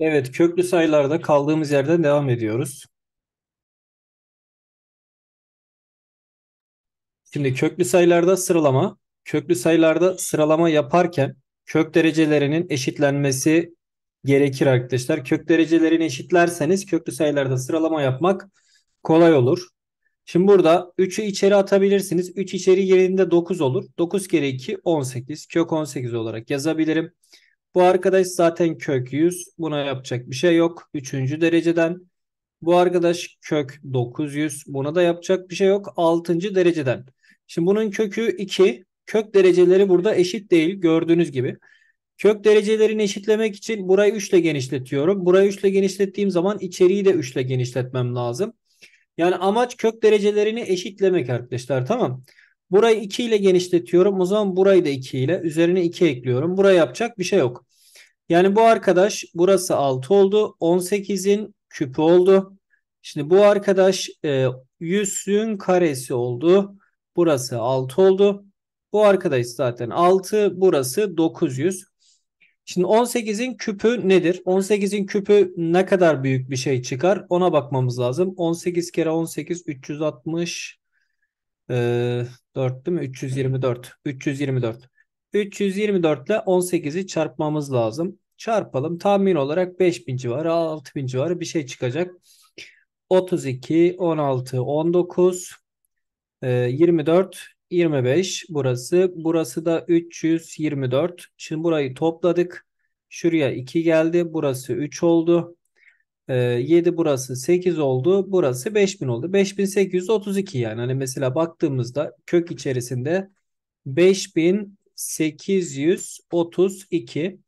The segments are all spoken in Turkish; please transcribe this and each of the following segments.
Evet, köklü sayılarda kaldığımız yerden devam ediyoruz. Şimdi köklü sayılarda sıralama, köklü sayılarda sıralama yaparken kök derecelerinin eşitlenmesi gerekir arkadaşlar. Kök derecelerini eşitlerseniz köklü sayılarda sıralama yapmak kolay olur. Şimdi burada 3'ü içeri atabilirsiniz. 3 içeri yerinde 9 olur. 9 kere 2 18. Kök 18 olarak yazabilirim. Bu arkadaş zaten kök 100. Buna yapacak bir şey yok. Üçüncü dereceden. Bu arkadaş kök 900. Buna da yapacak bir şey yok. Altıncı dereceden. Şimdi bunun kökü 2. Kök dereceleri burada eşit değil. Gördüğünüz gibi. Kök derecelerini eşitlemek için burayı 3 ile genişletiyorum. Burayı 3 ile genişlettiğim zaman içeriği de 3 ile genişletmem lazım. Yani amaç kök derecelerini eşitlemek arkadaşlar tamam. Burayı 2 ile genişletiyorum. O zaman burayı da 2 ile. Üzerine 2 ekliyorum. Buraya yapacak bir şey yok. Yani bu arkadaş burası 6 oldu. 18'in küpü oldu. Şimdi bu arkadaş e, 100'ün karesi oldu. Burası 6 oldu. Bu arkadaş zaten 6. Burası 900. Şimdi 18'in küpü nedir? 18'in küpü ne kadar büyük bir şey çıkar? Ona bakmamız lazım. 18 kere 18 360 ee, 4 değil mi? 324. 324. 324 ile 18'i çarpmamız lazım. Çarpalım. Tahmin olarak 5000 civarı, 6000 civarı bir şey çıkacak. 32, 16, 19, 24, 25 burası. Burası da 324. Şimdi burayı topladık. Şuraya 2 geldi. Burası 3 oldu. 7 ee, burası 8 oldu. Burası 5000 oldu. 5832 yani hani mesela baktığımızda kök içerisinde 5832.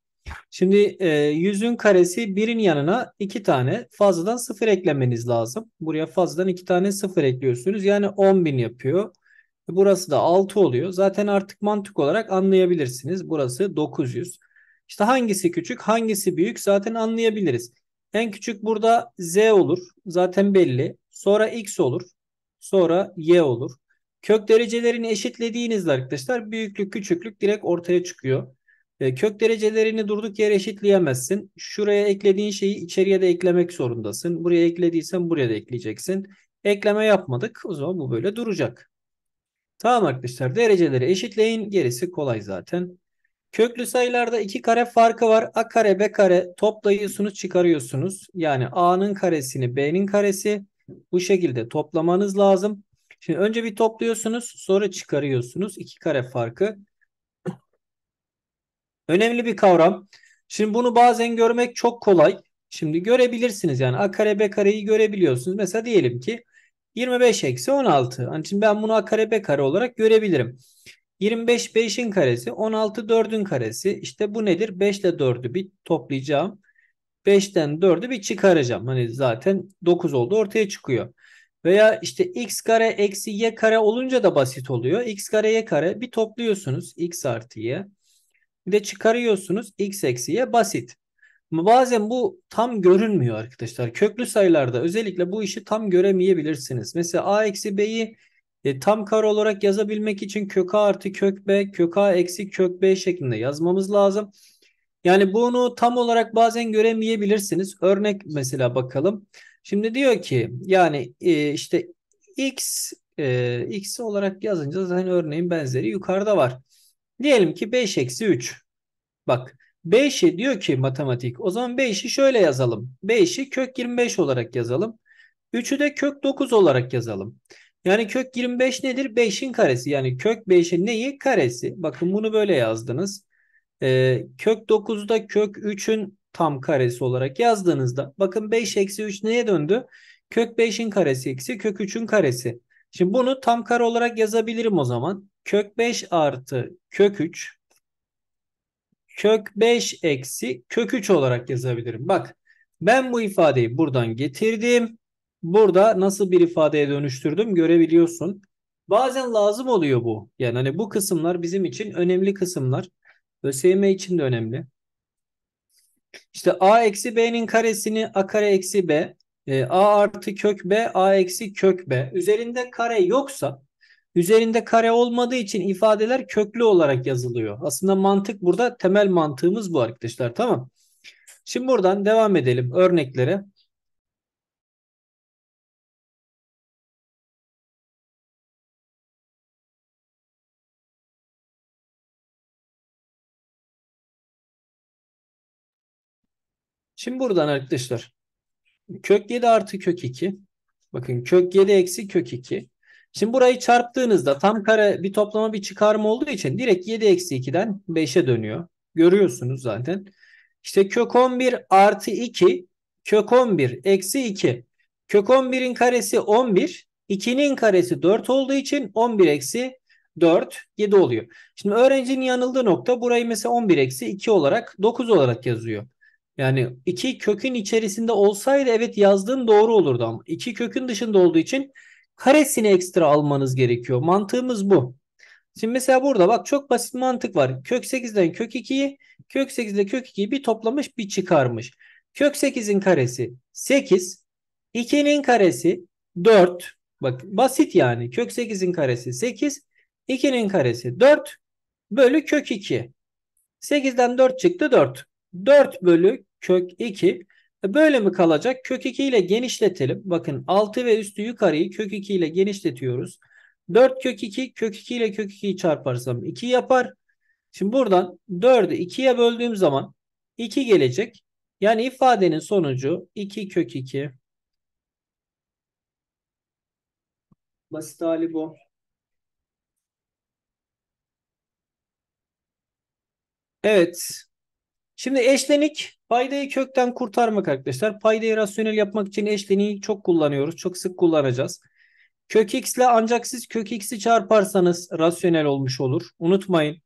Şimdi e, 100'ün karesi birin yanına 2 tane fazladan 0 eklemeniz lazım. Buraya fazladan 2 tane 0 ekliyorsunuz. Yani 10.000 yapıyor. Burası da 6 oluyor. Zaten artık mantık olarak anlayabilirsiniz. Burası 900. İşte hangisi küçük hangisi büyük zaten anlayabiliriz. En küçük burada z olur. Zaten belli. Sonra x olur. Sonra y olur. Kök derecelerini eşitlediğinizde arkadaşlar büyüklük küçüklük direkt ortaya çıkıyor. E, kök derecelerini durduk yere eşitleyemezsin. Şuraya eklediğin şeyi içeriye de eklemek zorundasın. Buraya eklediysen buraya da ekleyeceksin. Ekleme yapmadık. O zaman bu böyle duracak. Tamam arkadaşlar dereceleri eşitleyin. Gerisi kolay zaten. Köklü sayılarda iki kare farkı var. A kare B kare toplayıyorsunuz çıkarıyorsunuz. Yani A'nın karesini B'nin karesi bu şekilde toplamanız lazım. Şimdi önce bir topluyorsunuz sonra çıkarıyorsunuz. iki kare farkı. Önemli bir kavram. Şimdi bunu bazen görmek çok kolay. Şimdi görebilirsiniz yani A kare B kareyi görebiliyorsunuz. Mesela diyelim ki 25 eksi 16. Onun için ben bunu A kare B kare olarak görebilirim. 25 5'in karesi, 16 4'ün karesi. İşte bu nedir? 5 ile 4'ü bir toplayacağım. 5'ten 4'ü bir çıkaracağım. Hani zaten 9 oldu ortaya çıkıyor. Veya işte x kare eksi y kare olunca da basit oluyor. x kare y kare bir topluyorsunuz x artı y. Bir de çıkarıyorsunuz x eksi y basit. Bazen bu tam görünmüyor arkadaşlar. Köklü sayılarda özellikle bu işi tam göremeyebilirsiniz. Mesela a eksi b'yi e, tam kar olarak yazabilmek için kök a artı kök b, kök a eksi kök b şeklinde yazmamız lazım. Yani bunu tam olarak bazen göremeyebilirsiniz. Örnek mesela bakalım. Şimdi diyor ki yani e, işte x e, x olarak yazınca zaten örneğin benzeri yukarıda var. Diyelim ki 5 eksi 3. Bak 5'i diyor ki matematik o zaman 5'i şöyle yazalım. 5'i kök 25 olarak yazalım. 3'ü de kök 9 olarak yazalım. Yani kök 25 nedir? 5'in karesi. Yani kök 5'in neyi? Karesi. Bakın bunu böyle yazdınız. Ee, kök 9'da kök 3'ün tam karesi olarak yazdığınızda bakın 5 eksi 3 neye döndü? Kök 5'in karesi eksi kök 3'ün karesi. Şimdi bunu tam kare olarak yazabilirim o zaman. Kök 5 artı kök 3 kök 5 eksi kök 3 olarak yazabilirim. Bak ben bu ifadeyi buradan getirdim burada nasıl bir ifadeye dönüştürdüm görebiliyorsun. Bazen lazım oluyor bu. Yani hani bu kısımlar bizim için önemli kısımlar. ÖSYM için de önemli. İşte a eksi b'nin karesini a kare eksi b, e, a artı kök b, a eksi kök b. Üzerinde kare yoksa, üzerinde kare olmadığı için ifadeler köklü olarak yazılıyor. Aslında mantık burada temel mantığımız bu arkadaşlar tamam. Şimdi buradan devam edelim örneklere. Şimdi buradan arkadaşlar kök 7 artı kök 2. Bakın kök 7 eksi kök 2. Şimdi burayı çarptığınızda tam kare bir toplama bir çıkarma olduğu için direkt 7 eksi 2'den 5'e dönüyor. Görüyorsunuz zaten. İşte kök 11 artı 2 kök 11 eksi 2. Kök 11'in karesi 11. 2'nin karesi 4 olduğu için 11 eksi 4 7 oluyor. Şimdi öğrencinin yanıldığı nokta burayı mesela 11 eksi 2 olarak 9 olarak yazıyor. Yani iki kökün içerisinde olsaydı evet yazdığım doğru olurdu ama iki kökün dışında olduğu için karesini ekstra almanız gerekiyor. Mantığımız bu. Şimdi mesela burada bak çok basit mantık var. Kök 8'den kök 2'yi, kök 8'de kök 2'yi bir toplamış bir çıkarmış. Kök 8'in karesi 8, 2'nin karesi 4. Bak basit yani. Kök 8'in karesi 8, 2'nin karesi 4 bölü kök 2. 8'den 4 çıktı 4. 4 bölü kök 2. E, böyle mi kalacak? Kök 2 ile genişletelim. Bakın 6 ve üstü yukarıyı kök 2 ile genişletiyoruz. 4 kök 2 kök 2 ile kök 2'yi çarparsam 2 yapar. Şimdi buradan 4'ü 2'ye böldüğüm zaman 2 gelecek. Yani ifadenin sonucu 2 kök 2. Basit hali bu. Evet. Şimdi eşlenik paydayı kökten kurtarmak arkadaşlar. Paydayı rasyonel yapmak için eşleniği çok kullanıyoruz. Çok sık kullanacağız. Kök x ile ancak siz kök x'i çarparsanız rasyonel olmuş olur. Unutmayın.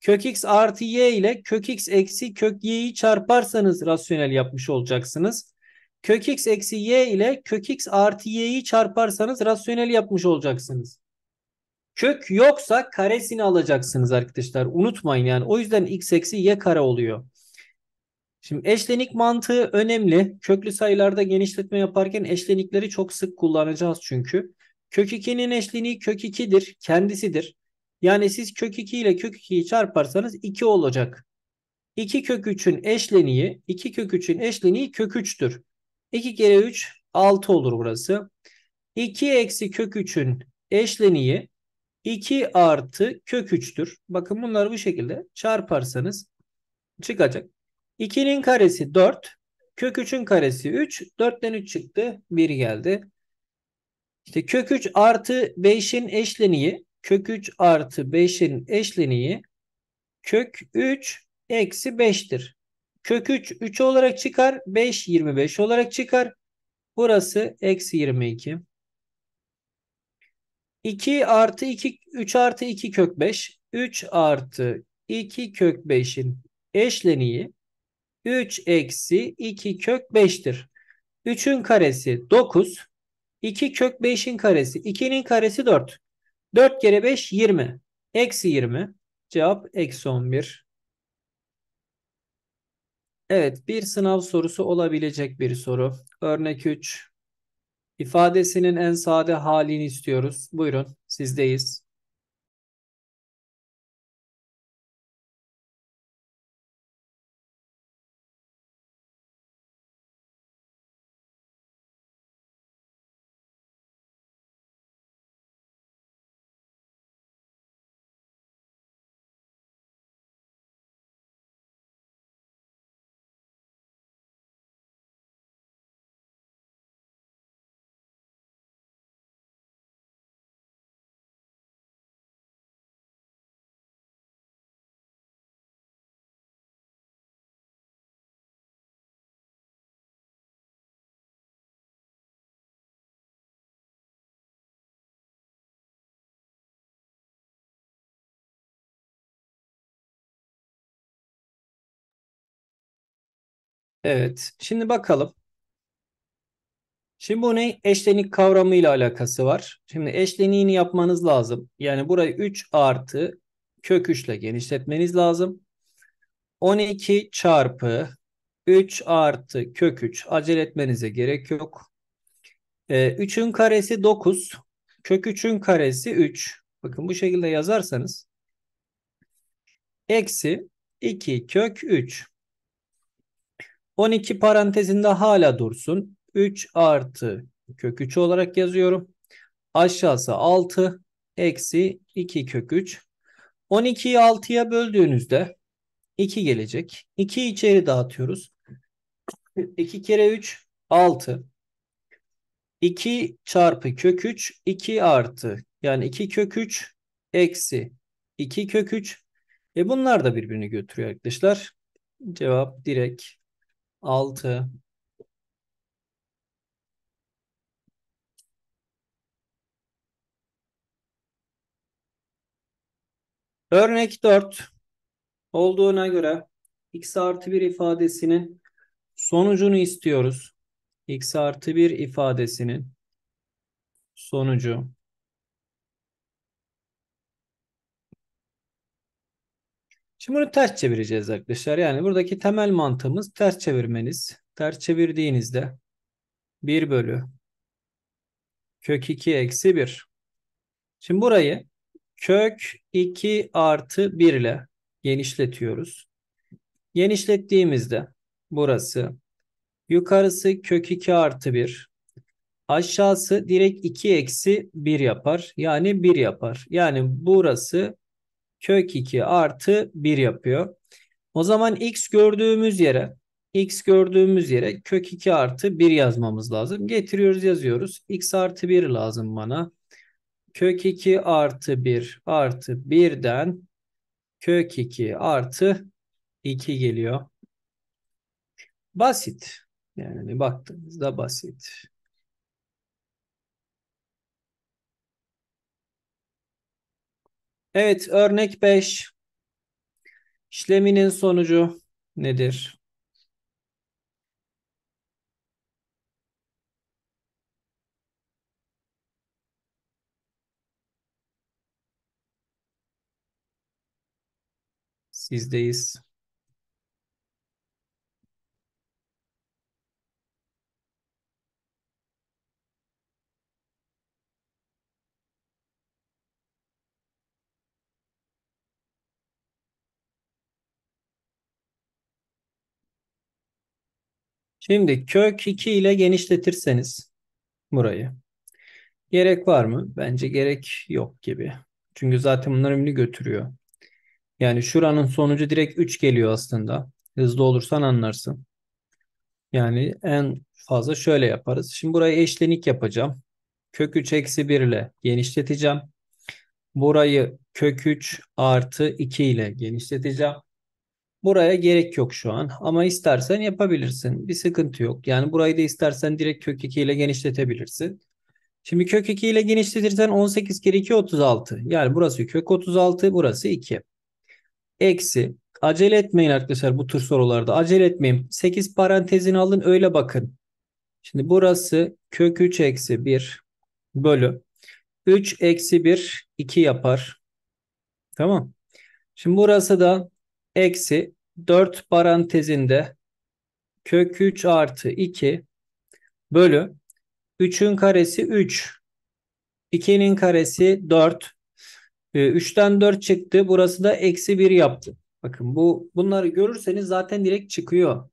Kök x artı y ile kök x eksi kök y'yi çarparsanız rasyonel yapmış olacaksınız. Kök x eksi y ile kök x artı y'yi çarparsanız rasyonel yapmış olacaksınız. Kök yoksa karesini alacaksınız arkadaşlar. Unutmayın yani. O yüzden x eksi y kare oluyor. Şimdi eşlenik mantığı önemli. Köklü sayılarda genişletme yaparken eşlenikleri çok sık kullanacağız çünkü. Kök 2'nin eşleniği kök 2'dir, kendisidir. Yani siz kök 2 ile kök 2'yi çarparsanız 2 olacak. 2 kök 3'ün eşleniği, 2 kök 3'ün eşleniği kök 3'tür. 2 kere 3 6 olur burası. 2 eksi kök 3'ün eşleniği 2 artı kök 3'tür. Bakın bunları bu şekilde çarparsanız çıkacak. 2'nin karesi 4. Kök 3'ün karesi 3. 4'ten 3 çıktı. 1 geldi. İşte kök 3 artı 5'in eşleniği. Kök 3 artı 5'in eşleniği. Kök 3 eksi 5'tir. Kök 3 3 olarak çıkar. 5 25 olarak çıkar. Burası eksi 22. 2 artı 2 3 artı 2 kök 5. 3 artı 2 kök 5'in eşleniği 3 eksi 2 kök 5'tir. 3'ün karesi 9. 2 kök 5'in karesi. 2'nin karesi 4. 4 kere 5 20. Eksi 20. Cevap eksi 11. Evet bir sınav sorusu olabilecek bir soru. Örnek 3. İfadesinin en sade halini istiyoruz. Buyurun sizdeyiz. Evet. Şimdi bakalım. Şimdi bu ne? Eşlenik kavramıyla alakası var. Şimdi eşleniğini yapmanız lazım. Yani burayı 3 artı kök 3 ile genişletmeniz lazım. 12 çarpı 3 artı kök 3 acele etmenize gerek yok. Ee, 3'ün karesi 9. Kök 3'ün karesi 3. Bakın bu şekilde yazarsanız. Eksi 2 kök 3. 12 parantezinde hala dursun. 3 artı kök 3 olarak yazıyorum. Aşağısı 6 eksi 2 kök 3. 12'yi 6'ya böldüğünüzde 2 gelecek. 2 içeri dağıtıyoruz. 2 kere 3 6. 2 çarpı kök 3 2 artı yani 2 kök 3 eksi 2 kök 3. E bunlar da birbirini götürüyor arkadaşlar. Cevap direkt 6 Örnek 4 olduğuna göre x artı 1 ifadesinin sonucunu istiyoruz. x artı 1 ifadesinin sonucu Şimdi bunu ters çevireceğiz arkadaşlar. Yani buradaki temel mantığımız ters çevirmeniz. Ters çevirdiğinizde 1 bölü kök 2 eksi 1. Şimdi burayı kök 2 artı 1 ile genişletiyoruz. Genişlettiğimizde burası yukarısı kök 2 artı 1. Aşağısı direkt 2 eksi 1 yapar. Yani 1 yapar. Yani burası kök 2 artı 1 yapıyor. O zaman x gördüğümüz yere x gördüğümüz yere kök 2 artı 1 yazmamız lazım. Getiriyoruz yazıyoruz. x artı 1 lazım bana. Kök 2 artı 1 artı 1'den kök 2 artı 2 geliyor. Basit. Yani baktığımızda basit. Evet örnek 5. İşleminin sonucu nedir? Sizdeyiz. Şimdi kök 2 ile genişletirseniz burayı. Gerek var mı? Bence gerek yok gibi. Çünkü zaten bunlar ünlü götürüyor. Yani şuranın sonucu direkt 3 geliyor aslında. Hızlı olursan anlarsın. Yani en fazla şöyle yaparız. Şimdi burayı eşlenik yapacağım. Kök 3 eksi 1 ile genişleteceğim. Burayı kök 3 artı 2 ile genişleteceğim. Buraya gerek yok şu an ama istersen yapabilirsin. Bir sıkıntı yok. Yani burayı da istersen direkt kök 2 ile genişletebilirsin. Şimdi kök 2 ile genişletirsen 18 kere 2 36. Yani burası kök 36 burası 2. Eksi. Acele etmeyin arkadaşlar bu tür sorularda. Acele etmeyin. 8 parantezini alın öyle bakın. Şimdi burası kök 3 eksi 1 bölü. 3 eksi 1 2 yapar. Tamam. Şimdi burası da eksi 4 parantezinde kök 3 artı 2 bölü 3'ün karesi 3. 2'nin karesi 4. 3'ten 4 çıktı. Burası da eksi 1 yaptı. Bakın bu bunları görürseniz zaten direkt çıkıyor.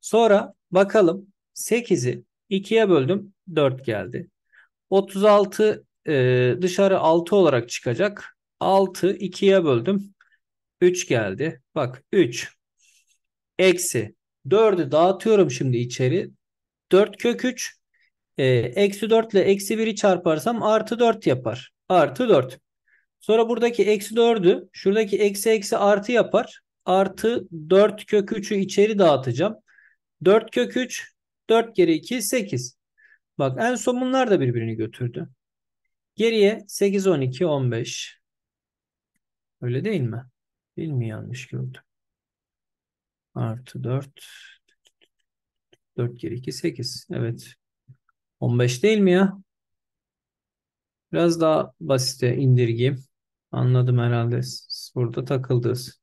Sonra bakalım 8'i 2'ye böldüm 4 geldi. 36 e, dışarı 6 olarak çıkacak. 6 2'ye böldüm 3 geldi. Bak 3 eksi 4'ü dağıtıyorum şimdi içeri. 4 kök 3 e, ee, eksi 4 ile eksi 1'i çarparsam artı 4 yapar. Artı 4. Sonra buradaki eksi 4'ü şuradaki eksi eksi artı yapar. Artı 4 kök 3'ü içeri dağıtacağım. 4 kök 3 4 geri 2 8. Bak en son bunlar da birbirini götürdü. Geriye 8 12 15. Öyle değil mi? Değil mi yanlış gördüm. Artı 4. 4 kere 2 8. Evet. 15 değil mi ya? Biraz daha basite indirgeyim. Anladım herhalde. burada takıldınız.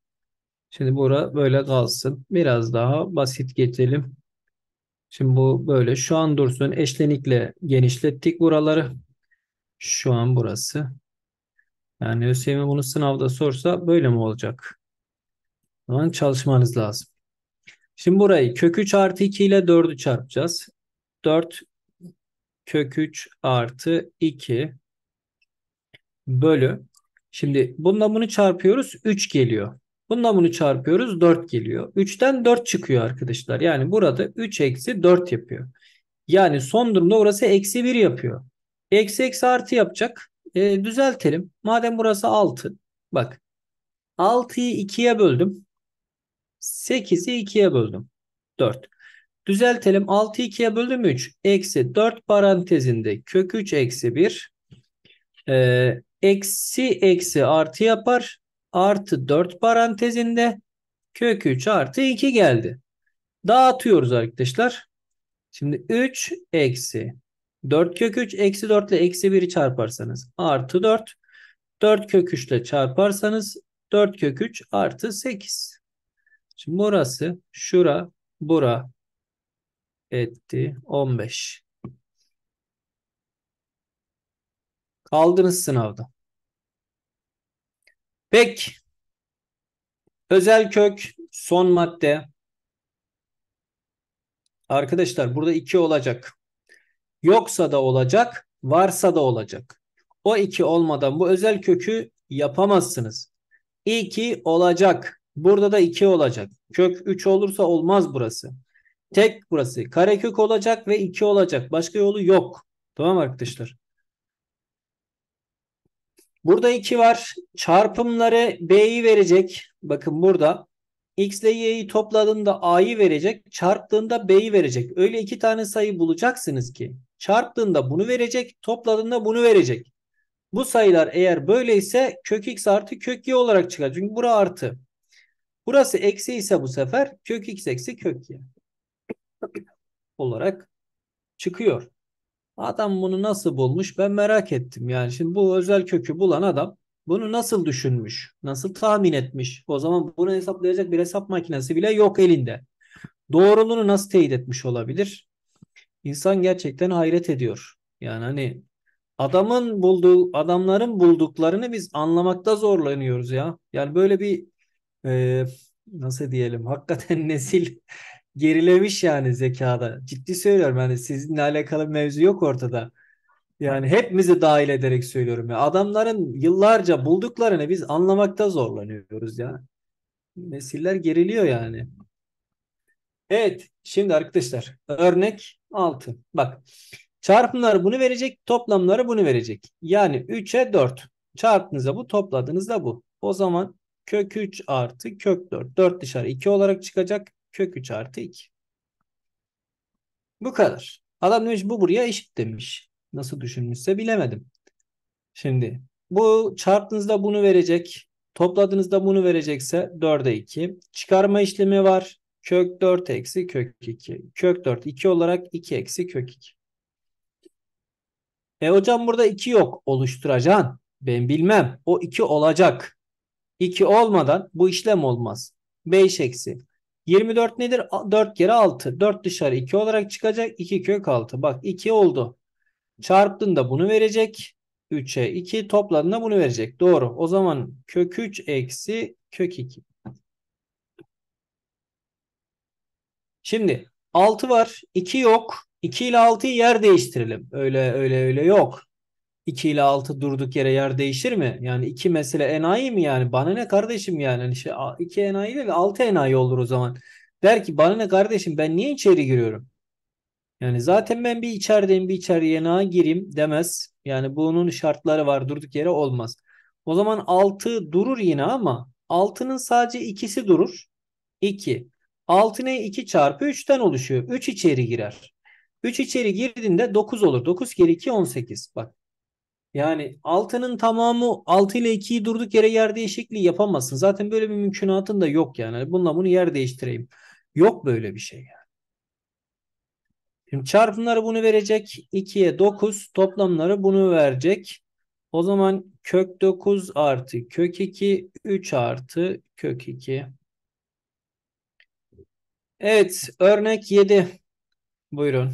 Şimdi bura böyle kalsın. Biraz daha basit geçelim. Şimdi bu böyle şu an dursun. Eşlenikle genişlettik buraları. Şu an burası. Yani ÖSYM bunu sınavda sorsa böyle mi olacak? O zaman çalışmanız lazım. Şimdi burayı kök 3 artı 2 ile 4'ü çarpacağız. 4 kök 3 artı 2 bölü. Şimdi bununla bunu çarpıyoruz 3 geliyor. Bununla bunu çarpıyoruz 4 geliyor. 3'ten 4 çıkıyor arkadaşlar. Yani burada 3 eksi 4 yapıyor. Yani son durumda orası eksi 1 yapıyor. Eksi eksi artı yapacak e, düzeltelim. Madem burası 6. Bak 6'yı 2'ye böldüm. 8'i 2'ye böldüm. 4. Düzeltelim. 6'yı 2'ye böldüm 3. Eksi 4 parantezinde kök 3 eksi 1. Ee, eksi eksi artı yapar. Artı 4 parantezinde kök 3 artı 2 geldi. Dağıtıyoruz arkadaşlar. Şimdi 3 eksi 4 kök 3 eksi 4 ile eksi 1'i çarparsanız artı 4. 4 kök 3 ile çarparsanız 4 kök 3 artı 8. Şimdi burası şura bura etti 15. Kaldınız sınavda. Peki. Özel kök son madde. Arkadaşlar burada 2 olacak. Yoksa da olacak, varsa da olacak. O iki olmadan bu özel kökü yapamazsınız. İki olacak. Burada da iki olacak. Kök 3 olursa olmaz burası. Tek burası. Karekök olacak ve iki olacak. Başka yolu yok. Tamam arkadaşlar. Burada 2 var. Çarpımları B'yi verecek. Bakın burada. X ile Y'yi topladığında A'yı verecek. Çarptığında B'yi verecek. Öyle iki tane sayı bulacaksınız ki. Çarptığında bunu verecek. Topladığında bunu verecek. Bu sayılar eğer böyleyse kök x artı kök y olarak çıkar. Çünkü bura artı. Burası eksi ise bu sefer kök x eksi kök y olarak çıkıyor. Adam bunu nasıl bulmuş ben merak ettim. Yani şimdi bu özel kökü bulan adam bunu nasıl düşünmüş? Nasıl tahmin etmiş? O zaman bunu hesaplayacak bir hesap makinesi bile yok elinde. Doğruluğunu nasıl teyit etmiş olabilir? insan gerçekten hayret ediyor. Yani hani adamın bulduğu adamların bulduklarını biz anlamakta zorlanıyoruz ya. Yani böyle bir e, nasıl diyelim hakikaten nesil gerilemiş yani zekada. Ciddi söylüyorum yani sizinle alakalı bir mevzu yok ortada. Yani hepimizi dahil ederek söylüyorum ya. Adamların yıllarca bulduklarını biz anlamakta zorlanıyoruz ya. Nesiller geriliyor yani. Evet şimdi arkadaşlar örnek 6. Bak çarpımlar bunu verecek toplamları bunu verecek. Yani 3'e 4 çarptığınızda bu topladığınızda bu. O zaman kök 3 artı kök 4. 4 dışarı 2 olarak çıkacak. Kök 3 artı 2. Bu kadar. Adam demiş bu buraya eşit demiş. Nasıl düşünmüşse bilemedim. Şimdi bu çarptığınızda bunu verecek. Topladığınızda bunu verecekse 4'e 2. Çıkarma işlemi var. Kök 4 eksi kök 2. Kök 4 2 olarak 2 eksi kök 2. E hocam burada 2 yok. Oluşturacaksın. Ben bilmem. O 2 olacak. 2 olmadan bu işlem olmaz. 5 eksi. 24 nedir? 4 kere 6. 4 dışarı 2 olarak çıkacak. 2 kök 6. Bak 2 oldu. Çarptın da bunu verecek. 3'e 2 topladığında bunu verecek. Doğru. O zaman kök 3 eksi kök 2. Şimdi 6 var. 2 yok. 2 ile 6'yı yer değiştirelim. Öyle öyle öyle yok. 2 ile 6 durduk yere yer değişir mi? Yani 2 mesela enayi mi yani? Bana ne kardeşim yani? Hani şey, 2 enayi değil 6 enayi olur o zaman. Der ki bana ne kardeşim ben niye içeri giriyorum? Yani zaten ben bir içerideyim bir içeriye enayi gireyim demez. Yani bunun şartları var durduk yere olmaz. O zaman 6 durur yine ama 6'nın sadece ikisi durur. 2. 6 ne 2 çarpı 3'ten oluşuyor. 3 içeri girer. 3 içeri girdiğinde 9 olur. 9 kere 2 18. Bak yani 6'nın tamamı 6 ile 2'yi durduk yere yer değişikliği yapamazsın. Zaten böyle bir mümkünatın da yok yani. Hani bununla bunu yer değiştireyim. Yok böyle bir şey yani. Şimdi çarpımları bunu verecek. 2'ye 9 toplamları bunu verecek. O zaman kök 9 artı kök 2 3 artı kök 2. Evet, örnek 7. Buyurun.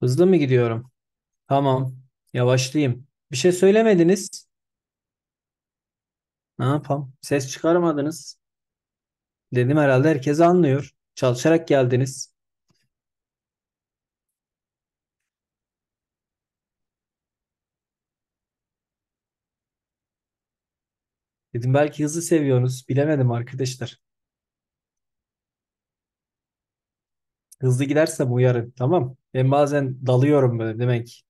Hızlı mı gidiyorum? Tamam. Yavaşlayayım. Bir şey söylemediniz. Ne yapam? Ses çıkarmadınız. Dedim herhalde herkes anlıyor. Çalışarak geldiniz. Dedim belki hızlı seviyorsunuz. Bilemedim arkadaşlar. Hızlı gidersem uyarın. Tamam. Ben bazen dalıyorum böyle demek.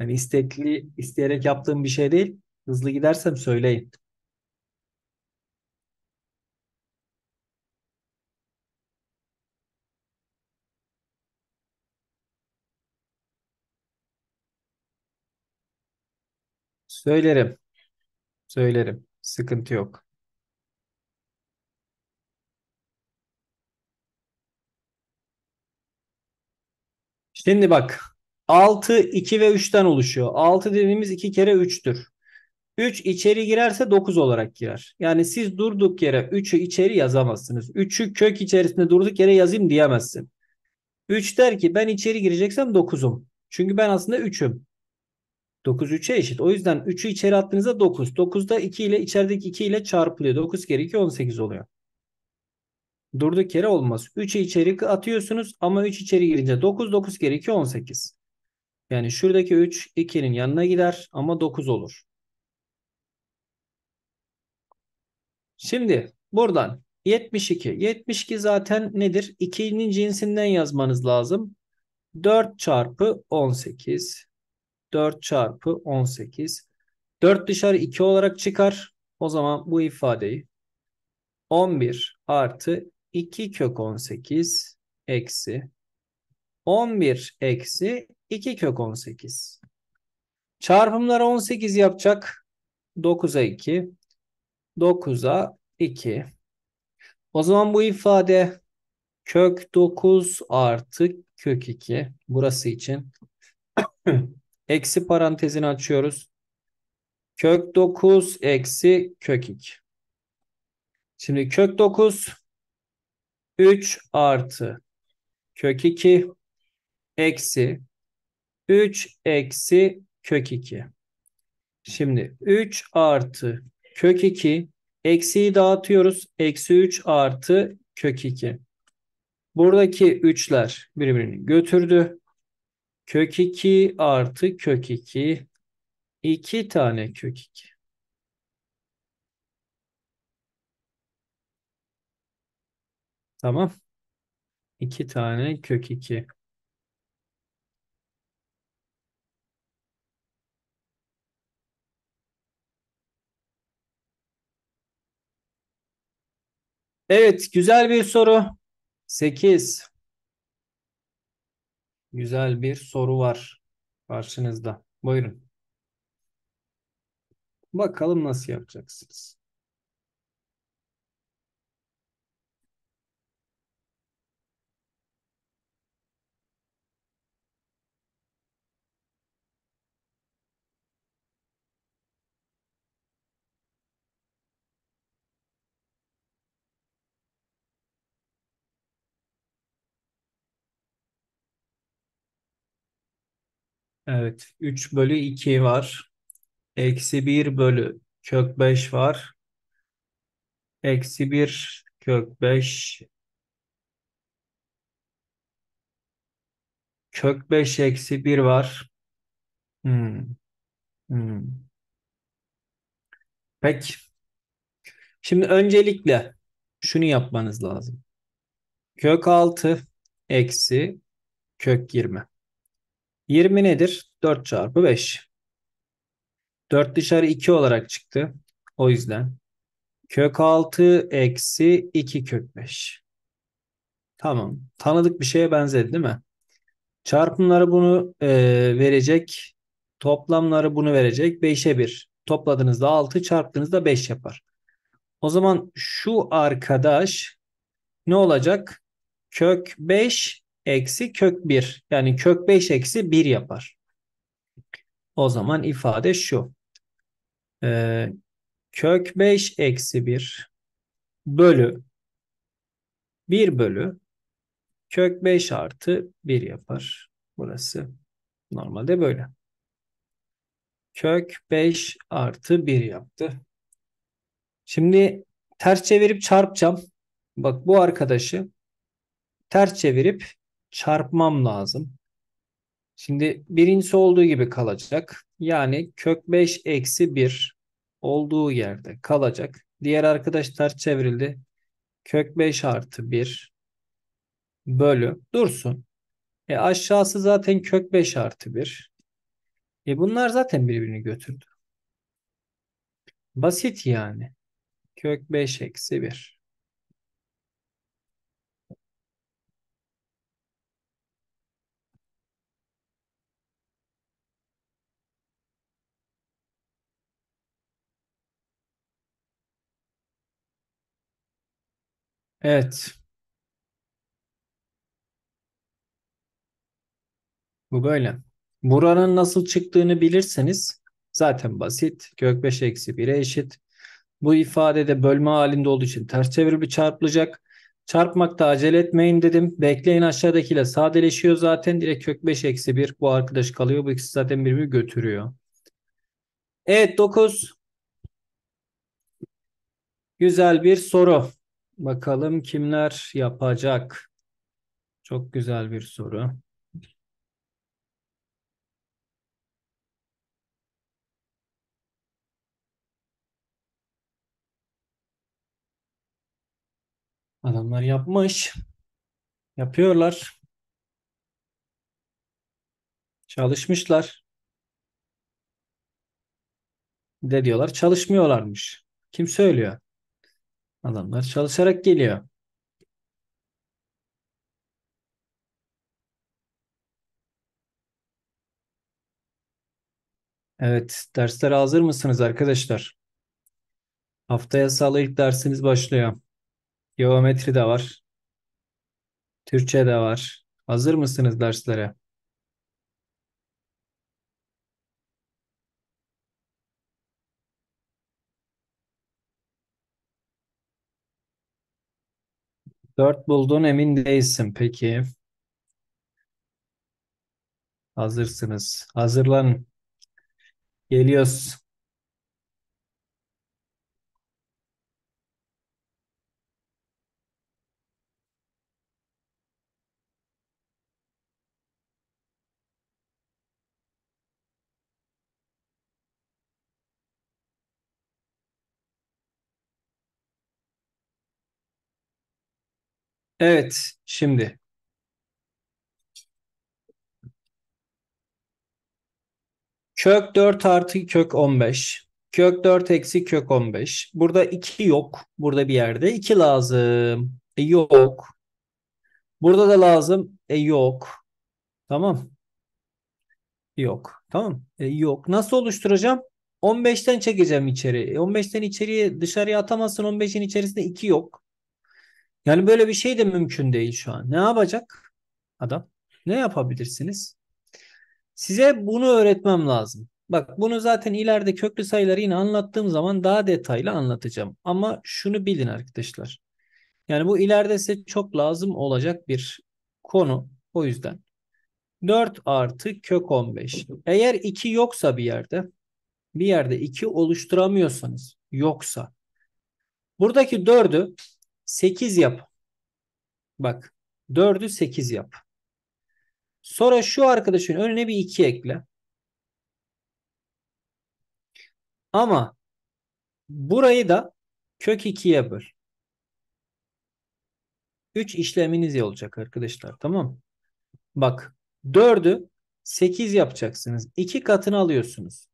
Yani istekli isteyerek yaptığım bir şey değil. Hızlı gidersem söyleyin. Söylerim. Söylerim. Sıkıntı yok. Şimdi bak. 6, 2 ve 3'ten oluşuyor. 6 dediğimiz 2 kere 3'tür. 3 içeri girerse 9 olarak girer. Yani siz durduk yere 3'ü içeri yazamazsınız. 3'ü kök içerisinde durduk yere yazayım diyemezsin. 3 der ki ben içeri gireceksem 9'um. Çünkü ben aslında 3'üm. 9 3'e eşit. O yüzden 3'ü içeri attığınızda 9. 9 da 2 ile içerideki 2 ile çarpılıyor. 9 kere 2 18 oluyor. Durduk yere olmaz. 3'ü içeri atıyorsunuz ama 3 içeri girince 9 9 kere 2 18. Yani şuradaki 3 2'nin yanına gider ama 9 olur. Şimdi buradan 72. 72 zaten nedir? 2'nin cinsinden yazmanız lazım. 4 çarpı 18. 4 çarpı 18. 4 dışarı 2 olarak çıkar. O zaman bu ifadeyi 11 artı 2 kök 18 eksi 11 eksi 2 kök 18. Çarpımları 18 yapacak. 9'a 2. 9'a 2. O zaman bu ifade kök 9 artı kök 2. Burası için Eksi parantezini açıyoruz. Kök 9 eksi kök 2. Şimdi kök 9 3 artı kök 2 eksi 3 eksi kök 2. Şimdi 3 artı kök 2 eksiyi dağıtıyoruz. Eksi 3 artı kök 2. Buradaki 3'ler birbirini götürdü. Kök 2 artı kök 2. 2 tane kök 2. Tamam. 2 tane kök 2. Evet, güzel bir soru. 8 güzel bir soru var karşınızda. Buyurun. Bakalım nasıl yapacaksınız. Evet. 3 bölü 2 var. Eksi 1 bölü kök 5 var. Eksi 1 kök 5 kök 5 eksi 1 var. Hmm. Hmm. Peki. Şimdi öncelikle şunu yapmanız lazım. Kök 6 eksi kök 20. 20 nedir? 4 çarpı 5. 4 dışarı 2 olarak çıktı. O yüzden kök 6 eksi 2 kök 5. Tamam. Tanıdık bir şeye benzedi değil mi? Çarpımları bunu e, verecek. Toplamları bunu verecek. 5'e 1. Topladığınızda 6 çarptığınızda 5 yapar. O zaman şu arkadaş ne olacak? Kök 5 eksi kök 1. Yani kök 5 eksi 1 yapar. O zaman ifade şu. Ee, kök 5 eksi 1 bölü 1 bölü kök 5 artı 1 yapar. Burası normalde böyle. Kök 5 artı 1 yaptı. Şimdi ters çevirip çarpacağım. Bak bu arkadaşı ters çevirip çarpmam lazım. Şimdi birincisi olduğu gibi kalacak. Yani kök 5 eksi 1 olduğu yerde kalacak. Diğer arkadaşlar çevrildi. Kök 5 artı 1 bölü dursun. E aşağısı zaten kök 5 artı 1. E bunlar zaten birbirini götürdü. Basit yani. Kök 5 eksi 1. Evet. Bu böyle. Buranın nasıl çıktığını bilirseniz zaten basit. Kök 5 eksi 1'e eşit. Bu ifade de bölme halinde olduğu için ters çevirip çarpılacak. Çarpmakta acele etmeyin dedim. Bekleyin aşağıdakiyle sadeleşiyor zaten. Direkt kök 5 eksi 1 bu arkadaş kalıyor. Bu ikisi zaten birbirini götürüyor. Evet 9. Güzel bir soru. Bakalım kimler yapacak? Çok güzel bir soru. Adamlar yapmış. Yapıyorlar. Çalışmışlar. de diyorlar çalışmıyorlarmış. Kim söylüyor? Adamlar çalışarak geliyor. Evet, derslere hazır mısınız arkadaşlar? Haftaya salı ilk dersiniz başlıyor. Geometri de var. Türkçe de var. Hazır mısınız derslere? Dört buldun emin değilsin. Peki. Hazırsınız. Hazırlan. Geliyoruz. Evet, şimdi. Kök 4 artı kök 15. Kök 4 eksi kök 15. Burada 2 yok. Burada bir yerde 2 lazım. E, yok. Burada da lazım. E, yok. Tamam. Yok. Tamam. E, yok. Nasıl oluşturacağım? 15'ten çekeceğim içeri. E, 15'ten içeriye dışarıya atamazsın. 15'in içerisinde 2 yok. Yani böyle bir şey de mümkün değil şu an. Ne yapacak adam? Ne yapabilirsiniz? Size bunu öğretmem lazım. Bak bunu zaten ileride köklü sayıları yine anlattığım zaman daha detaylı anlatacağım. Ama şunu bilin arkadaşlar. Yani bu ileride size çok lazım olacak bir konu. O yüzden 4 artı kök 15. Eğer 2 yoksa bir yerde bir yerde 2 oluşturamıyorsanız yoksa buradaki 4'ü 8 yap. Bak 4'ü 8 yap. Sonra şu arkadaşın önüne bir 2 ekle. Ama burayı da kök 2'ye böl. 3 işleminiz olacak arkadaşlar tamam mı? Bak 4'ü 8 yapacaksınız. 2 katını alıyorsunuz.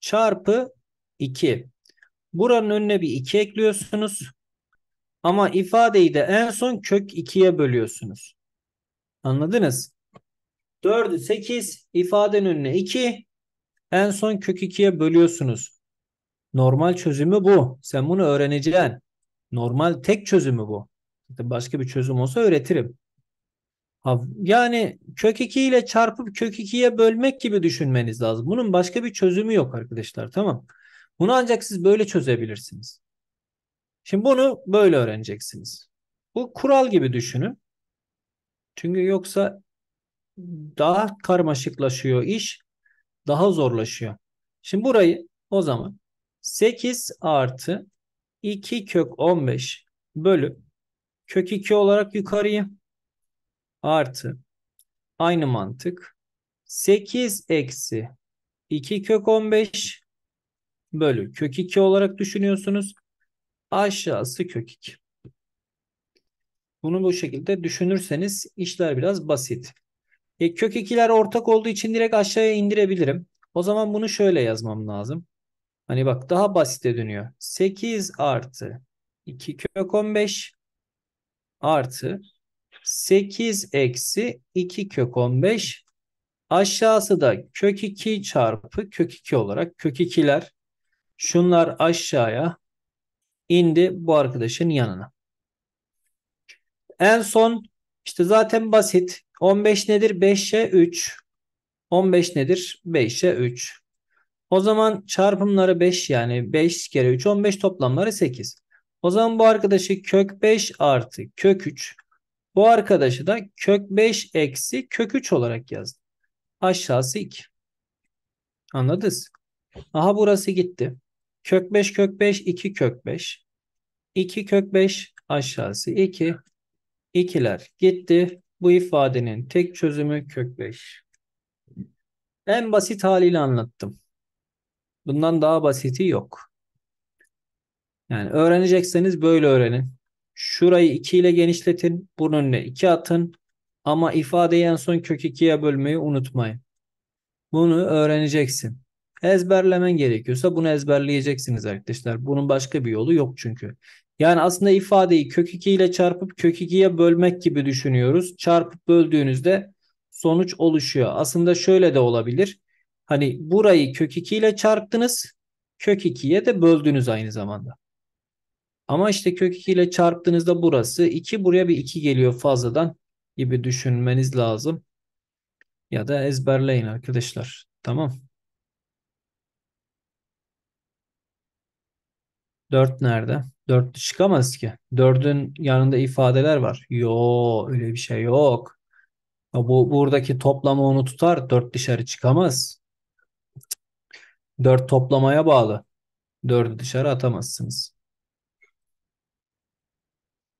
Çarpı 2. Buranın önüne bir 2 ekliyorsunuz. Ama ifadeyi de en son kök 2'ye bölüyorsunuz. Anladınız? 4'ü 8 ifadenin önüne 2 en son kök 2'ye bölüyorsunuz. Normal çözümü bu. Sen bunu öğreneceksin. Normal tek çözümü bu. Başka bir çözüm olsa öğretirim. Yani kök 2 ile çarpıp kök 2'ye bölmek gibi düşünmeniz lazım. Bunun başka bir çözümü yok arkadaşlar tamam. Bunu ancak siz böyle çözebilirsiniz. Şimdi bunu böyle öğreneceksiniz. Bu kural gibi düşünün. Çünkü yoksa daha karmaşıklaşıyor iş, daha zorlaşıyor. Şimdi burayı o zaman 8 artı 2 kök 15 bölü kök 2 olarak yukarıyı artı aynı mantık 8 eksi 2 kök 15 bölü kök 2 olarak düşünüyorsunuz aşağısı kök 2. Bunu bu şekilde düşünürseniz işler biraz basit. E, kök 2'ler ortak olduğu için direkt aşağıya indirebilirim. O zaman bunu şöyle yazmam lazım. Hani bak daha basite dönüyor. 8 artı 2 kök 15 artı 8 eksi 2 kök 15 aşağısı da kök 2 çarpı kök 2 olarak kök 2'ler şunlar aşağıya indi bu arkadaşın yanına. En son işte zaten basit. 15 nedir? 5'e 3. 15 nedir? 5'e 3. O zaman çarpımları 5 yani 5 kere 3 15 toplamları 8. O zaman bu arkadaşı kök 5 artı kök 3. Bu arkadaşı da kök 5 eksi kök 3 olarak yazdım. Aşağısı 2. Anladınız? Aha burası gitti. Kök 5 kök 5 2 kök 5. 2 kök 5 aşağısı 2. 2'ler gitti. Bu ifadenin tek çözümü kök 5. En basit haliyle anlattım. Bundan daha basiti yok. Yani öğrenecekseniz böyle öğrenin. Şurayı 2 ile genişletin. Bunun önüne 2 atın. Ama ifadeyi en son kök 2'ye bölmeyi unutmayın. Bunu öğreneceksin. Ezberlemen gerekiyorsa bunu ezberleyeceksiniz arkadaşlar. Bunun başka bir yolu yok çünkü. Yani aslında ifadeyi kök 2 ile çarpıp kök 2'ye bölmek gibi düşünüyoruz. Çarpıp böldüğünüzde sonuç oluşuyor. Aslında şöyle de olabilir. Hani burayı kök 2 ile çarptınız. Kök 2'ye de böldünüz aynı zamanda. Ama işte kök 2 ile çarptığınızda burası 2 buraya bir 2 geliyor fazladan gibi düşünmeniz lazım. Ya da ezberleyin arkadaşlar. Tamam. Dört nerede? 4 çıkamaz ki. Dördün yanında ifadeler var. Yo öyle bir şey yok. bu buradaki toplama onu tutar. Dört dışarı çıkamaz. Dört toplamaya bağlı. Dördü dışarı atamazsınız.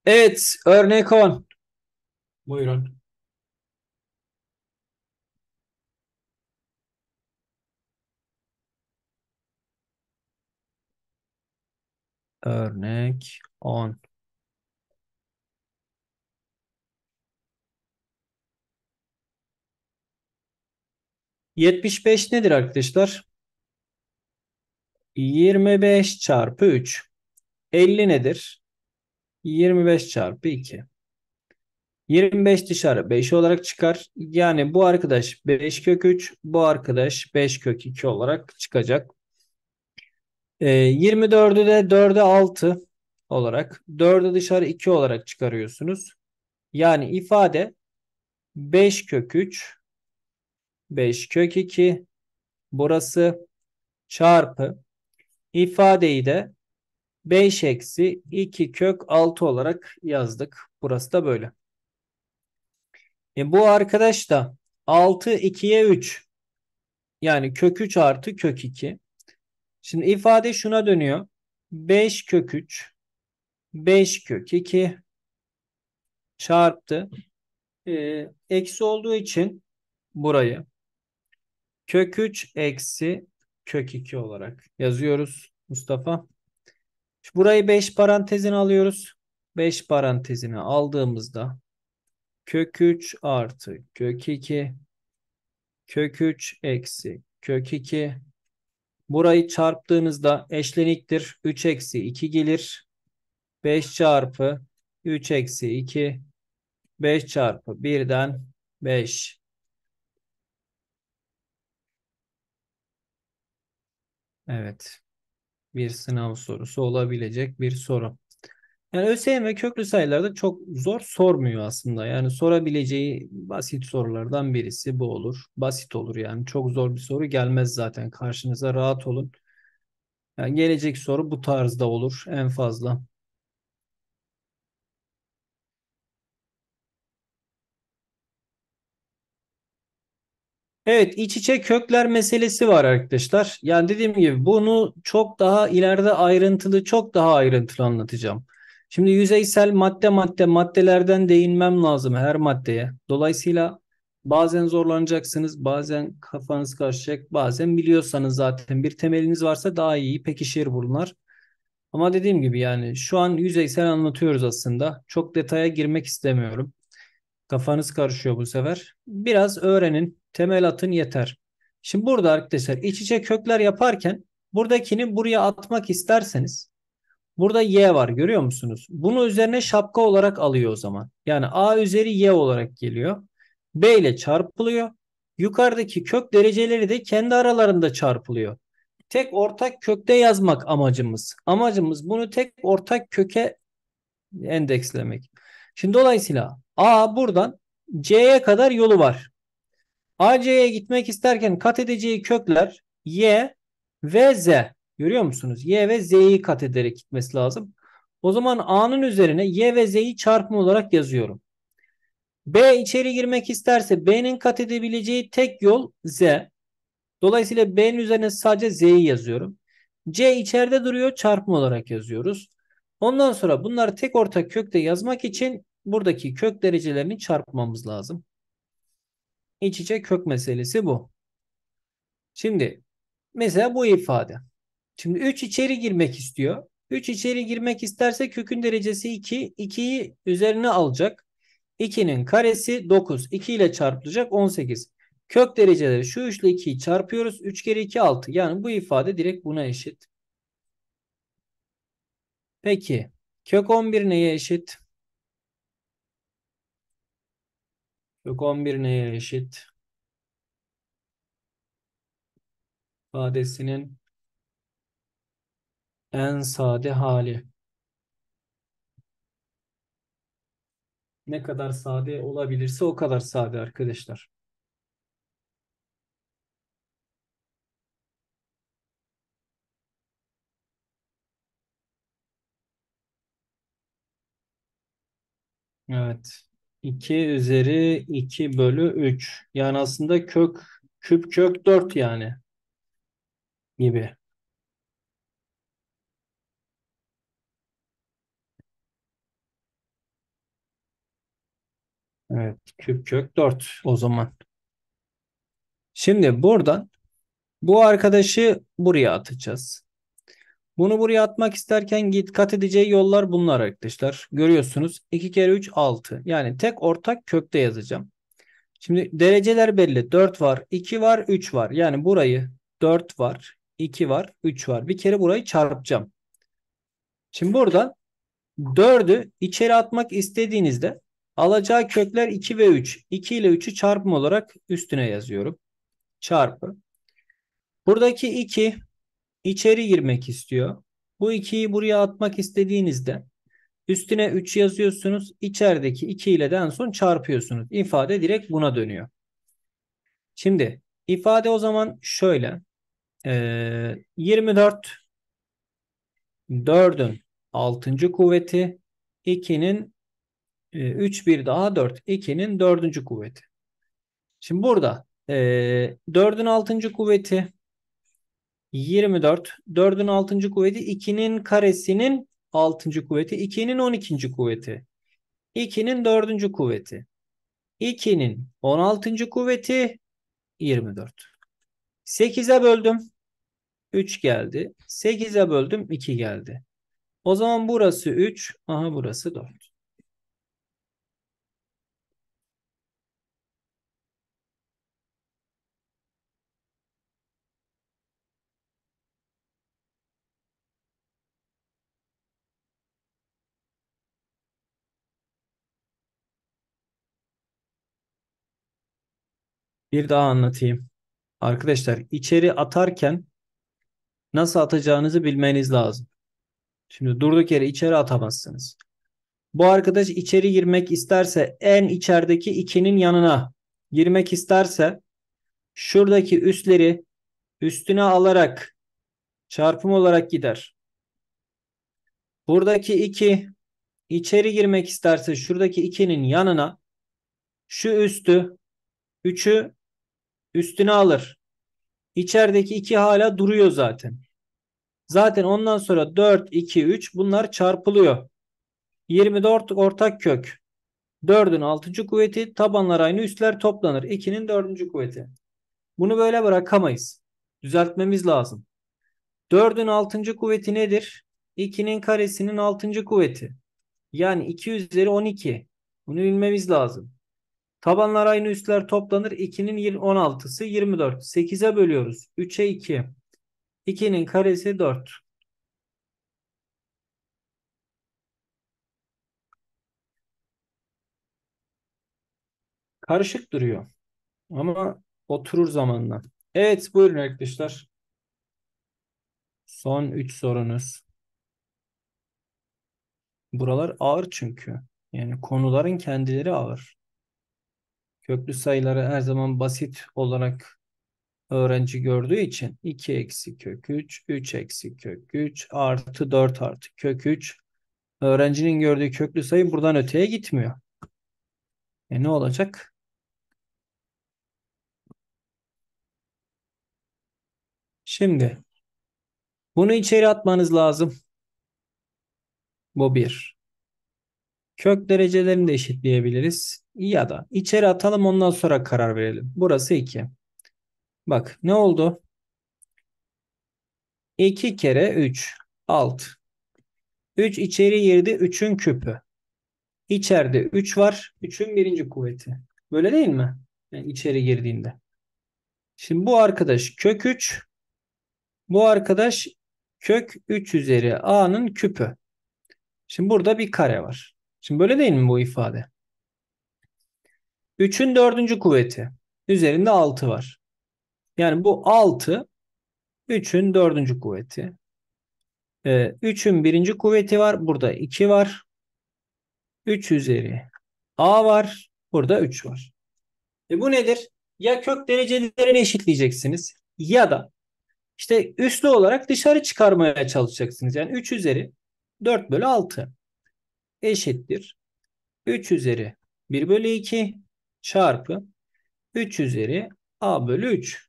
Evet, örnek on. Buyurun. Örnek 10. Yetmiş beş nedir arkadaşlar? Yirmi beş çarpı üç. Elli nedir? Yirmi beş çarpı iki. Yirmi beş dışarı beş olarak çıkar. Yani bu arkadaş beş kök üç, bu arkadaş beş kök iki olarak çıkacak. E, ee, 24'ü de 4'e 6 olarak 4'ü dışarı 2 olarak çıkarıyorsunuz. Yani ifade 5 kök 3 5 kök 2 burası çarpı ifadeyi de 5 eksi 2 kök 6 olarak yazdık. Burası da böyle. E bu arkadaş da 6 2'ye 3 yani kök 3 artı kök 2 Şimdi ifade şuna dönüyor. 5 kök 3 5 kök 2 çarptı. Ee, eksi olduğu için burayı kök 3 eksi kök 2 olarak yazıyoruz Mustafa. burayı 5 parantezine alıyoruz. 5 parantezine aldığımızda kök 3 artı kök 2 kök 3 eksi kök 2 Burayı çarptığınızda eşleniktir. 3 eksi 2 gelir. 5 çarpı 3 eksi 2. 5 çarpı 1'den 5. Evet. Bir sınav sorusu olabilecek bir soru. Yani ÖSYM köklü sayılarda çok zor sormuyor aslında. Yani sorabileceği basit sorulardan birisi bu olur. Basit olur yani. Çok zor bir soru gelmez zaten. Karşınıza rahat olun. Yani gelecek soru bu tarzda olur en fazla. Evet iç içe kökler meselesi var arkadaşlar. Yani dediğim gibi bunu çok daha ileride ayrıntılı çok daha ayrıntılı anlatacağım. Şimdi yüzeysel madde madde maddelerden değinmem lazım her maddeye. Dolayısıyla bazen zorlanacaksınız, bazen kafanız karışacak, bazen biliyorsanız zaten bir temeliniz varsa daha iyi pekişir bunlar. Ama dediğim gibi yani şu an yüzeysel anlatıyoruz aslında. Çok detaya girmek istemiyorum. Kafanız karışıyor bu sefer. Biraz öğrenin, temel atın yeter. Şimdi burada arkadaşlar iç içe kökler yaparken buradakini buraya atmak isterseniz Burada y var görüyor musunuz? Bunu üzerine şapka olarak alıyor o zaman. Yani a üzeri y olarak geliyor. b ile çarpılıyor. Yukarıdaki kök dereceleri de kendi aralarında çarpılıyor. Tek ortak kökte yazmak amacımız. Amacımız bunu tek ortak köke endekslemek. Şimdi dolayısıyla a buradan c'ye kadar yolu var. A AC'ye gitmek isterken kat edeceği kökler y ve z. Görüyor musunuz? Y ve Z'yi kat ederek gitmesi lazım. O zaman A'nın üzerine Y ve Z'yi çarpımı olarak yazıyorum. B içeri girmek isterse B'nin kat edebileceği tek yol Z. Dolayısıyla B'nin üzerine sadece Z'yi yazıyorum. C içeride duruyor çarpma olarak yazıyoruz. Ondan sonra bunları tek ortak kökte yazmak için buradaki kök derecelerini çarpmamız lazım. İç içe kök meselesi bu. Şimdi mesela bu ifade. Şimdi 3 içeri girmek istiyor. 3 içeri girmek isterse kökün derecesi 2. 2'yi üzerine alacak. 2'nin karesi 9. 2 ile çarpılacak 18. Kök dereceleri şu 3 ile 2'yi çarpıyoruz. 3 kere 2 6. Yani bu ifade direkt buna eşit. Peki kök 11 neye eşit? Kök 11 neye eşit? İfadesinin en sade hali. Ne kadar sade olabilirse o kadar sade arkadaşlar. Evet. 2 üzeri 2 bölü 3. Yani aslında kök küp kök 4 yani gibi. Evet, küp kök 4 o zaman. Şimdi buradan bu arkadaşı buraya atacağız. Bunu buraya atmak isterken git kat edeceği yollar bunlar arkadaşlar. Görüyorsunuz 2 kere 3 6. Yani tek ortak kökte yazacağım. Şimdi dereceler belli. 4 var, 2 var, 3 var. Yani burayı 4 var, 2 var, 3 var. Bir kere burayı çarpacağım. Şimdi buradan 4'ü içeri atmak istediğinizde Alacağı kökler 2 ve 3. 2 ile 3'ü çarpım olarak üstüne yazıyorum. Çarpı. Buradaki 2 içeri girmek istiyor. Bu 2'yi buraya atmak istediğinizde üstüne 3 yazıyorsunuz. İçerideki 2 ile de en son çarpıyorsunuz. İfade direkt buna dönüyor. Şimdi ifade o zaman şöyle. E, 24 4'ün 6. kuvveti 2'nin 3 ee, bir daha 4. 2'nin 4. kuvveti. Şimdi burada e, 4'ün 6. kuvveti 24. 4'ün 6. kuvveti 2'nin karesinin 6. kuvveti. 2'nin 12. kuvveti. 2'nin 4. kuvveti. 2'nin 16. kuvveti 24. 8'e böldüm. 3 geldi. 8'e böldüm 2 geldi. O zaman burası 3. Aha burası 4. Bir daha anlatayım. Arkadaşlar içeri atarken nasıl atacağınızı bilmeniz lazım. Şimdi durduk yere içeri atamazsınız. Bu arkadaş içeri girmek isterse en içerideki ikinin yanına girmek isterse şuradaki üstleri üstüne alarak çarpım olarak gider. Buradaki 2 içeri girmek isterse şuradaki 2'nin yanına şu üstü 3'ü Üstüne alır. İçerideki 2 hala duruyor zaten. Zaten ondan sonra 4, 2, 3 bunlar çarpılıyor. 24 ortak kök. 4'ün 6. kuvveti tabanlar aynı üstler toplanır. 2'nin 4. kuvveti. Bunu böyle bırakamayız. Düzeltmemiz lazım. 4'ün 6. kuvveti nedir? 2'nin karesinin 6. kuvveti. Yani 2 üzeri 12. Bunu bilmemiz lazım. Tabanlar aynı üstler toplanır. 2'nin 16'sı 24. 8'e bölüyoruz. 3'e 2. 2'nin karesi 4. Karışık duruyor. Ama oturur zamanla. Evet buyurun arkadaşlar. Son 3 sorunuz. Buralar ağır çünkü. Yani konuların kendileri ağır. Köklü sayıları her zaman basit olarak öğrenci gördüğü için 2 eksi kök 3, 3 eksi kök 3 artı 4 artı kök 3 öğrencinin gördüğü köklü sayı buradan öteye gitmiyor. E ne olacak? Şimdi bunu içeri atmanız lazım. Bu bir. Kök derecelerini de eşitleyebiliriz. Ya da içeri atalım ondan sonra karar verelim. Burası 2. Bak ne oldu? 2 kere 3. 6. 3 içeri girdi. 3'ün küpü. İçeride 3 var. 3'ün birinci kuvveti. Böyle değil mi? Yani içeri girdiğinde. Şimdi bu arkadaş kök 3. Bu arkadaş kök 3 üzeri a'nın küpü. Şimdi burada bir kare var. Şimdi böyle değil mi bu ifade? 3'ün 4. kuvveti. Üzerinde 6 var. Yani bu 6 3'ün 4. kuvveti. 3'ün ee, 1. kuvveti var. Burada 2 var. 3 üzeri a var. Burada 3 var. E bu nedir? Ya kök derecelerini eşitleyeceksiniz ya da işte üslü olarak dışarı çıkarmaya çalışacaksınız. Yani 3 üzeri 4 bölü 6 eşittir. 3 üzeri 1 bölü 2 çarpı 3 üzeri a bölü 3.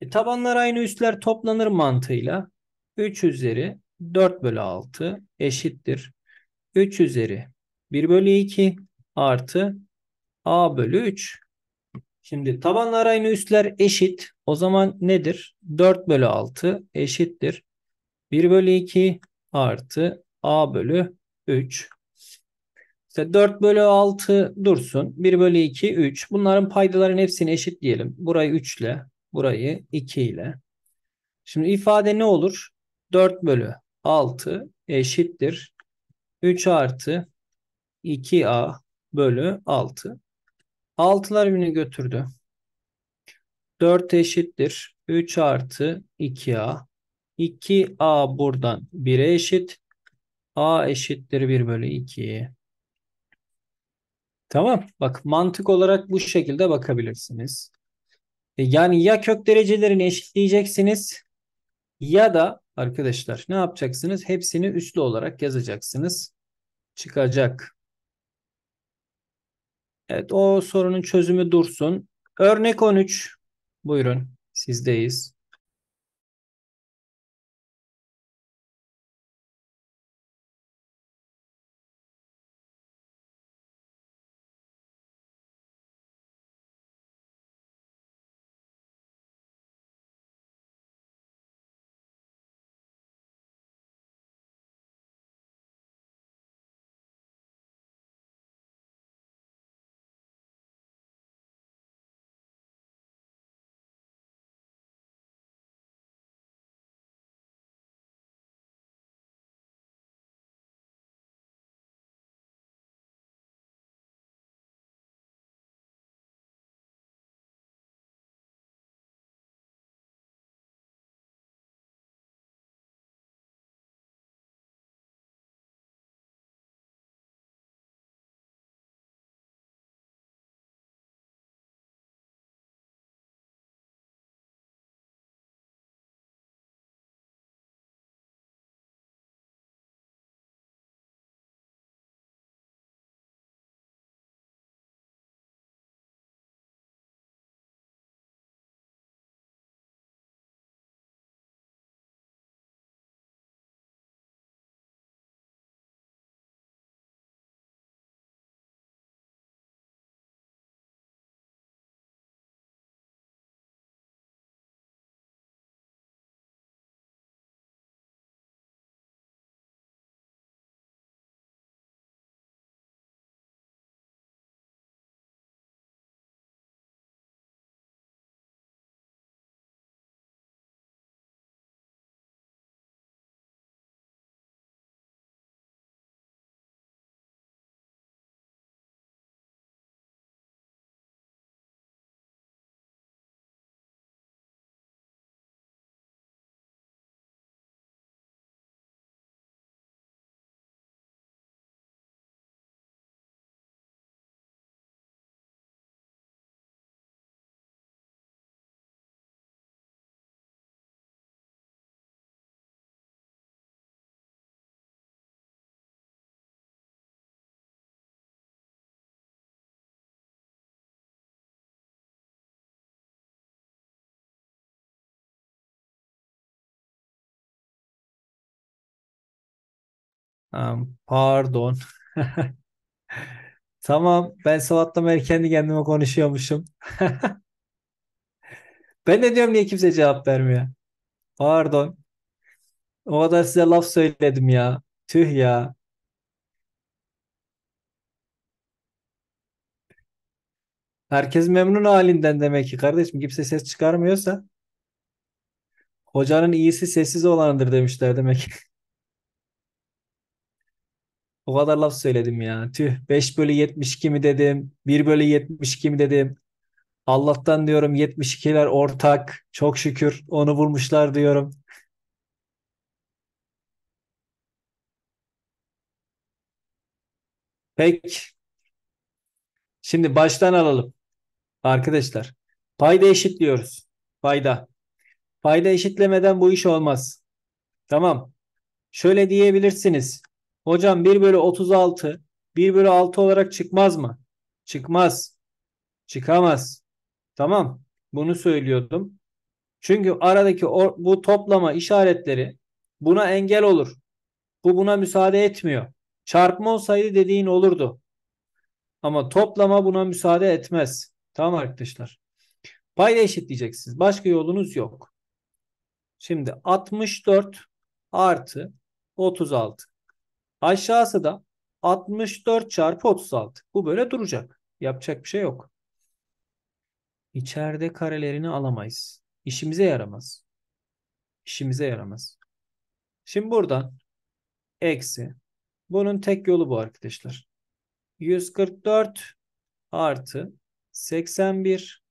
E, tabanlar aynı üstler toplanır mantığıyla 3 üzeri 4 bölü 6 eşittir. 3 üzeri 1 bölü 2 artı a bölü 3. Şimdi tabanlar aynı üstler eşit. O zaman nedir? 4 bölü 6 eşittir. 1 bölü 2 artı a bölü 3. İşte 4 bölü 6 dursun. 1 bölü 2 3. Bunların paydaların hepsini eşit diyelim. Burayı 3 ile burayı 2 ile. Şimdi ifade ne olur? 4 bölü 6 eşittir. 3 artı 2a bölü 6. 6'lar birini götürdü. 4 eşittir. 3 artı 2a. 2a buradan 1'e eşit. a eşittir 1 bölü 2'ye. Tamam. Bak mantık olarak bu şekilde bakabilirsiniz. E, yani ya kök derecelerini eşitleyeceksiniz ya da arkadaşlar ne yapacaksınız? Hepsini üslü olarak yazacaksınız. Çıkacak. Evet o sorunun çözümü dursun. Örnek 13. Buyurun sizdeyiz. Um, pardon. Tamam ben Salat'la beri kendi kendime konuşuyormuşum. Ben ne diyorum niye kimse cevap vermiyor? Pardon. O kadar size laf söyledim ya. Tüh ya. Herkes memnun halinden demek ki kardeşim. Kimse ses çıkarmıyorsa hocanın iyisi sessiz olanıdır demişler demek ki. O kadar laf söyledim ya. Tüh 5 bölü 72 mi dedim. 1 bölü 72 mi dedim. Allah'tan diyorum 72'ler ortak. Çok şükür onu bulmuşlar diyorum. Peki. Şimdi baştan alalım. Arkadaşlar payda eşitliyoruz. Payda. Payda eşitlemeden bu iş olmaz. Tamam. Şöyle diyebilirsiniz. Hocam 1 bölü 36 1 bölü 6 olarak çıkmaz mı? Çıkmaz. Çıkamaz. Tamam. Bunu söylüyordum. Çünkü aradaki bu toplama işaretleri buna engel olur. Bu buna müsaade etmiyor. Çarpma olsaydı dediğin olurdu. Ama toplama buna müsaade etmez. Tamam arkadaşlar. Payla eşitleyeceksiniz. Başka yolunuz yok. Şimdi 64 artı 36. Aşağısı da 64 çarpı 36. Bu böyle duracak. Yapacak bir şey yok. İçeride karelerini alamayız. İşimize yaramaz. İşimize yaramaz. Şimdi buradan eksi. Bunun tek yolu bu arkadaşlar. 144 artı 81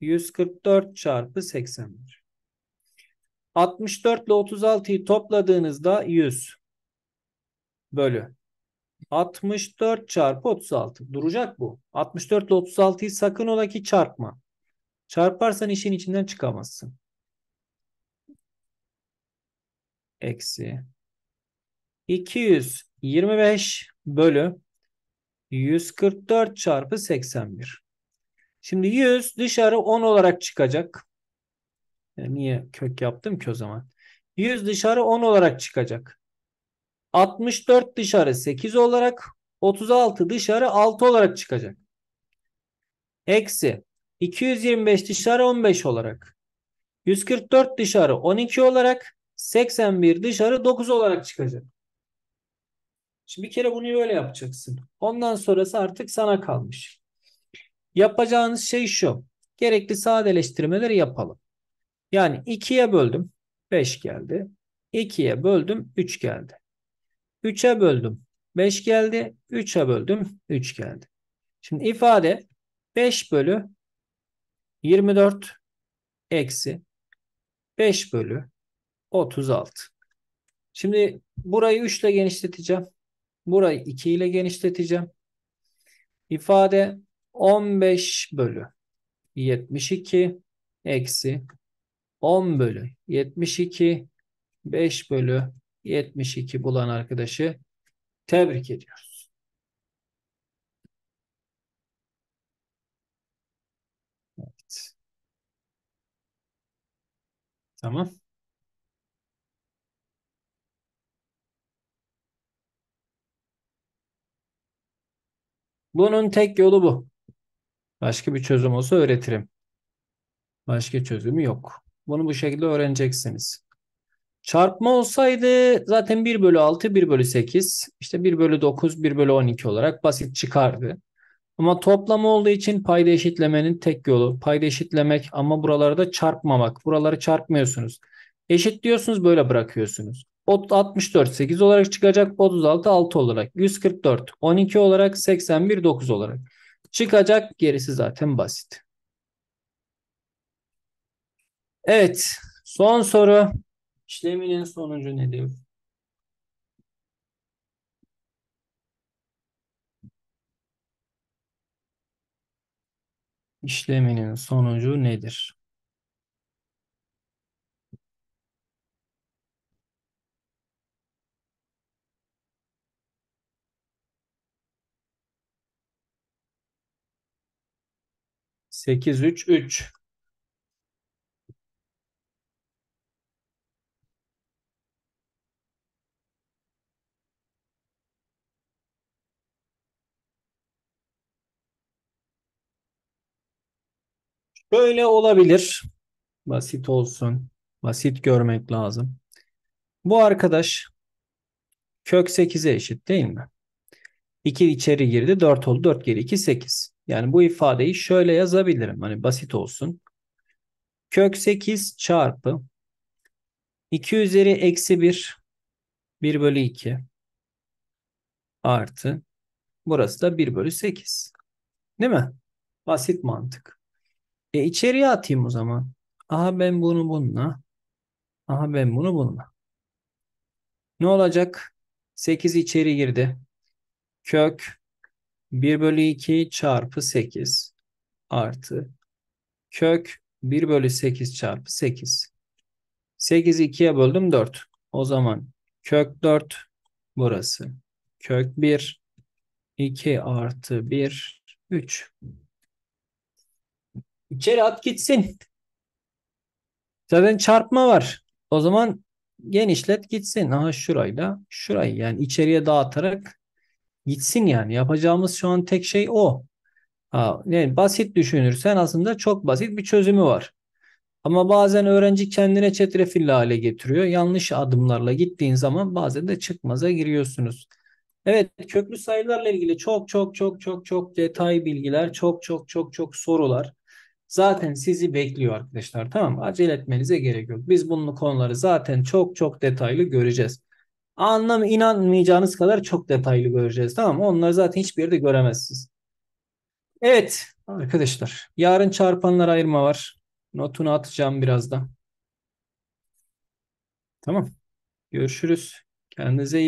144 çarpı 81. 64 ile 36'yı topladığınızda 100 bölü 64 çarpı 36. Duracak bu. 64 ile 36'yı sakın ola ki çarpma. Çarparsan işin içinden çıkamazsın. Eksi 225 bölü 144 çarpı 81. Şimdi 100 dışarı 10 olarak çıkacak. E, niye kök yaptım ki o zaman? 100 dışarı 10 olarak çıkacak. 64 dışarı 8 olarak 36 dışarı 6 olarak çıkacak. Eksi 225 dışarı 15 olarak 144 dışarı 12 olarak 81 dışarı 9 olarak çıkacak. Şimdi bir kere bunu böyle yapacaksın. Ondan sonrası artık sana kalmış. Yapacağınız şey şu. Gerekli sadeleştirmeleri yapalım. Yani 2'ye böldüm. 5 geldi. 2'ye böldüm 3 geldi. 3'e böldüm. 5 geldi. 3'e böldüm. 3 geldi. Şimdi ifade 5 bölü 24 eksi 5 bölü 36. Şimdi burayı 3 ile genişleteceğim. Burayı 2 ile genişleteceğim. İfade 15 bölü 72 eksi 10 bölü 72 5 bölü 72 bulan arkadaşı tebrik ediyoruz. Evet. Tamam. Bunun tek yolu bu. Başka bir çözüm olsa öğretirim. Başka çözümü yok. Bunu bu şekilde öğreneceksiniz. Çarpma olsaydı zaten 1 bölü 6, 1 bölü 8, işte 1 bölü 9, 1 bölü 12 olarak basit çıkardı. Ama toplam olduğu için payda eşitlemenin tek yolu. Payda eşitlemek ama buralarda da çarpmamak. Buraları çarpmıyorsunuz. Eşitliyorsunuz böyle bırakıyorsunuz. 64 8 olarak çıkacak 36 6 olarak 144 12 olarak 81 9 olarak çıkacak gerisi zaten basit. Evet son soru İşleminin sonucu nedir? İşleminin sonucu nedir? Sekiz üç üç. Böyle olabilir. Basit olsun. Basit görmek lazım. Bu arkadaş kök 8'e eşit değil mi? 2 içeri girdi 4 oldu 4 geri 2 8. Yani bu ifadeyi şöyle yazabilirim. Hani basit olsun. Kök 8 çarpı 2 üzeri eksi 1 1 bölü 2 artı burası da 1 bölü 8. Değil mi? Basit mantık. E içeriye atayım o zaman. Aha ben bunu bununla. Aha ben bunu bununla. Ne olacak? 8 içeri girdi. Kök 1 bölü 2 çarpı 8 artı kök 1 bölü 8 çarpı 8. 8'i 2'ye böldüm 4. O zaman kök 4 burası. Kök 1 2 artı 1 3. İçeri at gitsin. Zaten çarpma var. O zaman genişlet gitsin. Aha şurayla şurayı yani içeriye dağıtarak gitsin yani. Yapacağımız şu an tek şey o. Ha, yani basit düşünürsen aslında çok basit bir çözümü var. Ama bazen öğrenci kendine çetrefilli hale getiriyor. Yanlış adımlarla gittiğin zaman bazen de çıkmaza giriyorsunuz. Evet köklü sayılarla ilgili çok çok çok çok çok detay bilgiler, çok çok çok çok sorular zaten sizi bekliyor arkadaşlar. Tamam mı? Acele etmenize gerek yok. Biz bunun konuları zaten çok çok detaylı göreceğiz. Anlam inanmayacağınız kadar çok detaylı göreceğiz. Tamam mı? Onları zaten hiçbir yerde göremezsiniz. Evet arkadaşlar. Yarın çarpanlar ayırma var. Notunu atacağım birazdan. Tamam. Görüşürüz. Kendinize iyi